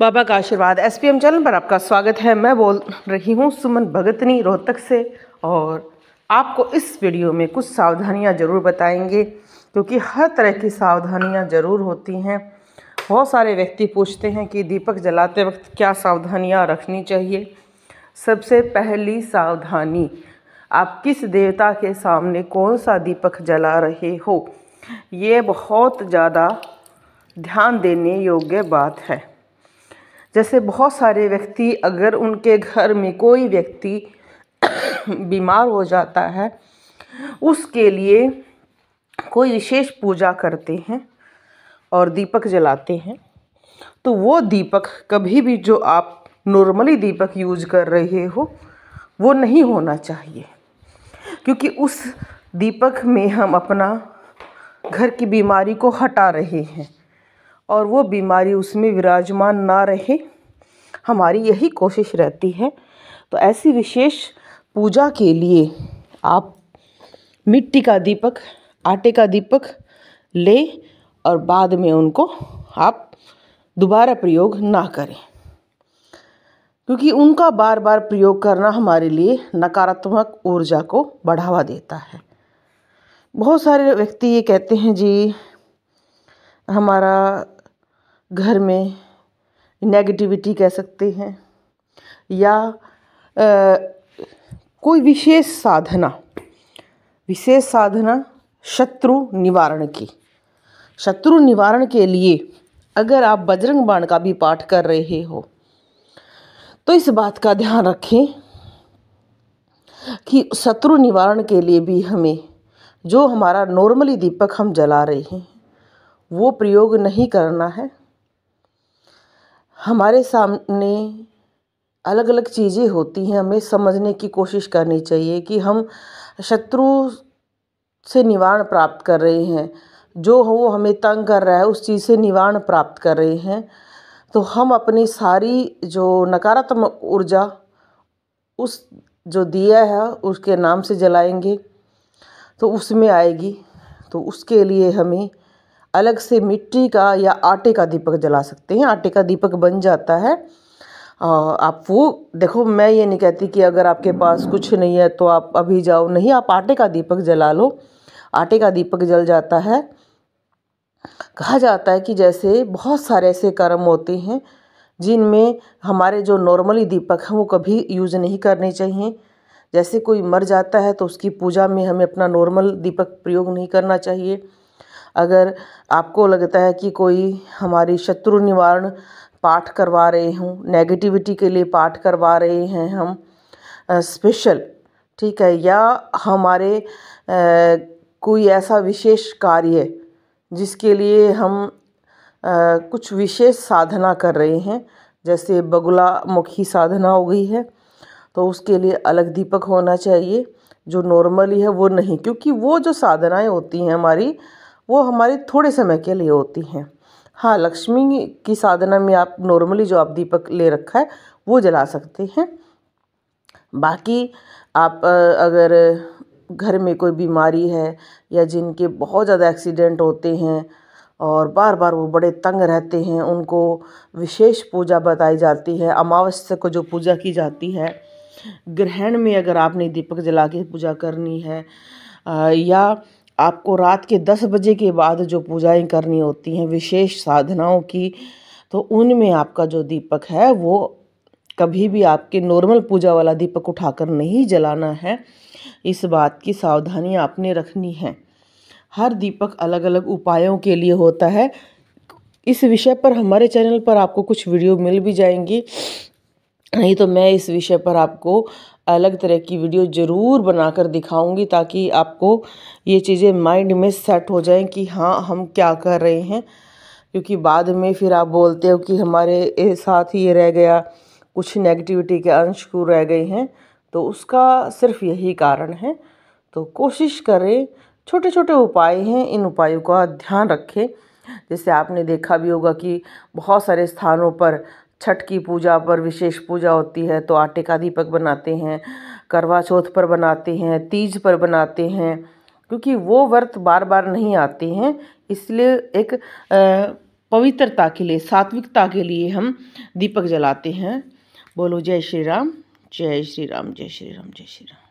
बाबा का आशीर्वाद S P M channel पर आपका स्वागत है मैं बोल रही हूँ सुमन भगतनी रोहतक से और आपको इस वीडियो में कुछ सावधानियाँ ज़रूर बताएंगे क्योंकि हर तरह की सावधानियाँ ज़रूर होती हैं बहुत सारे व्यक्ति पूछते हैं कि दीपक जलाते वक्त क्या सावधानियाँ रखनी चाहिए सबसे पहली सावधानी आप किस देवता के सामने कौन सा दीपक जला रहे हो ये बहुत ज़्यादा ध्यान देने योग्य बात है जैसे बहुत सारे व्यक्ति अगर उनके घर में कोई व्यक्ति बीमार हो जाता है उसके लिए कोई विशेष पूजा करते हैं और दीपक जलाते हैं तो वो दीपक कभी भी जो आप नॉर्मली दीपक यूज कर रहे हो वो नहीं होना चाहिए क्योंकि उस दीपक में हम अपना घर की बीमारी को हटा रहे हैं और वो बीमारी उसमें विराजमान ना रहे हमारी यही कोशिश रहती है तो ऐसी विशेष पूजा के लिए आप मिट्टी का दीपक आटे का दीपक ले और बाद में उनको आप दोबारा प्रयोग ना करें क्योंकि उनका बार बार प्रयोग करना हमारे लिए नकारात्मक ऊर्जा को बढ़ावा देता है बहुत सारे व्यक्ति ये कहते हैं जी हमारा घर में नेगेटिविटी कह सकते हैं या कोई विशेष साधना विशेष साधना शत्रु निवारण की शत्रु निवारण के लिए अगर आप बजरंग बाण का भी पाठ कर रहे हो तो इस बात का ध्यान रखें कि शत्रु निवारण के लिए भी हमें जो हमारा नॉर्मली दीपक हम जला रहे हैं वो प्रयोग नहीं करना है हमारे सामने अलग अलग चीज़ें होती हैं हमें समझने की कोशिश करनी चाहिए कि हम शत्रु से निवारण प्राप्त कर रहे हैं जो वो हमें तंग कर रहा है उस चीज़ से निवारण प्राप्त कर रहे हैं तो हम अपनी सारी जो नकारात्मक ऊर्जा उस जो दिया है उसके नाम से जलाएंगे तो उसमें आएगी तो उसके लिए हमें अलग से मिट्टी का या आटे का दीपक जला सकते हैं आटे का दीपक बन जाता है आप वो देखो मैं ये नहीं कहती कि अगर आपके पास कुछ नहीं है तो आप अभी जाओ नहीं आप आटे का दीपक जला लो आटे का दीपक जल जाता है कहा जाता है कि जैसे बहुत सारे ऐसे कर्म होते हैं जिनमें हमारे जो नॉर्मली दीपक हैं वो कभी यूज़ नहीं करने चाहिए जैसे कोई मर जाता है तो उसकी पूजा में हमें अपना नॉर्मल दीपक प्रयोग नहीं करना चाहिए अगर आपको लगता है कि कोई हमारी शत्रु निवारण पाठ करवा रहे हूँ नेगेटिविटी के लिए पाठ करवा रहे हैं हम स्पेशल ठीक है या हमारे कोई ऐसा विशेष कार्य जिसके लिए हम आ, कुछ विशेष साधना कर रहे हैं जैसे बगुला मुखी साधना हो गई है तो उसके लिए अलग दीपक होना चाहिए जो नॉर्मली है वो नहीं क्योंकि वो जो साधनाएं होती हैं हमारी वो हमारे थोड़े समय के लिए होती हैं हाँ लक्ष्मी की साधना में आप नॉर्मली जो आप दीपक ले रखा है वो जला सकते हैं बाकी आप अगर घर में कोई बीमारी है या जिनके बहुत ज़्यादा एक्सीडेंट होते हैं और बार बार वो बड़े तंग रहते हैं उनको विशेष पूजा बताई जाती है अमावस्या को जो पूजा की जाती है ग्रहण में अगर आपने दीपक जला के पूजा करनी है या आपको रात के दस बजे के बाद जो पूजाएं करनी होती हैं विशेष साधनाओं की तो उनमें आपका जो दीपक है वो कभी भी आपके नॉर्मल पूजा वाला दीपक उठाकर नहीं जलाना है इस बात की सावधानी आपने रखनी है हर दीपक अलग अलग उपायों के लिए होता है इस विषय पर हमारे चैनल पर आपको कुछ वीडियो मिल भी जाएंगी नहीं तो मैं इस विषय पर आपको अलग तरह की वीडियो ज़रूर बनाकर दिखाऊंगी ताकि आपको ये चीज़ें माइंड में सेट हो जाएं कि हाँ हम क्या कर रहे हैं क्योंकि बाद में फिर आप बोलते हो कि हमारे साथ ही ये रह गया कुछ नेगेटिविटी के अंश को रह गए हैं तो उसका सिर्फ यही कारण है तो कोशिश करें छोटे छोटे उपाय हैं इन उपायों का ध्यान रखें जैसे आपने देखा भी होगा कि बहुत सारे स्थानों पर छठ की पूजा पर विशेष पूजा होती है तो आटे का दीपक बनाते हैं करवा चौथ पर बनाते हैं तीज पर बनाते हैं क्योंकि वो व्रत बार बार नहीं आते हैं इसलिए एक पवित्रता के लिए सात्विकता के लिए हम दीपक जलाते हैं बोलो जय श्री राम जय श्री राम जय श्री राम जय श्री राम